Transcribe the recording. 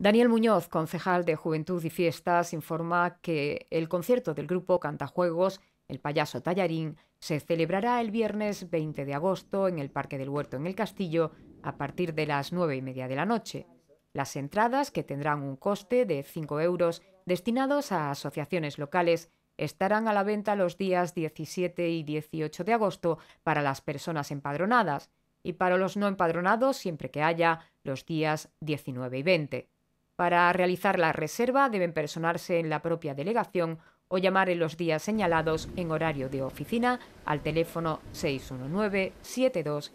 Daniel Muñoz, concejal de Juventud y Fiestas, informa que el concierto del grupo Cantajuegos, El Payaso Tallarín, se celebrará el viernes 20 de agosto en el Parque del Huerto en el Castillo a partir de las nueve y media de la noche. Las entradas, que tendrán un coste de 5 euros destinados a asociaciones locales, estarán a la venta los días 17 y 18 de agosto para las personas empadronadas y para los no empadronados siempre que haya los días 19 y 20. Para realizar la reserva deben personarse en la propia delegación o llamar en los días señalados en horario de oficina al teléfono 619 72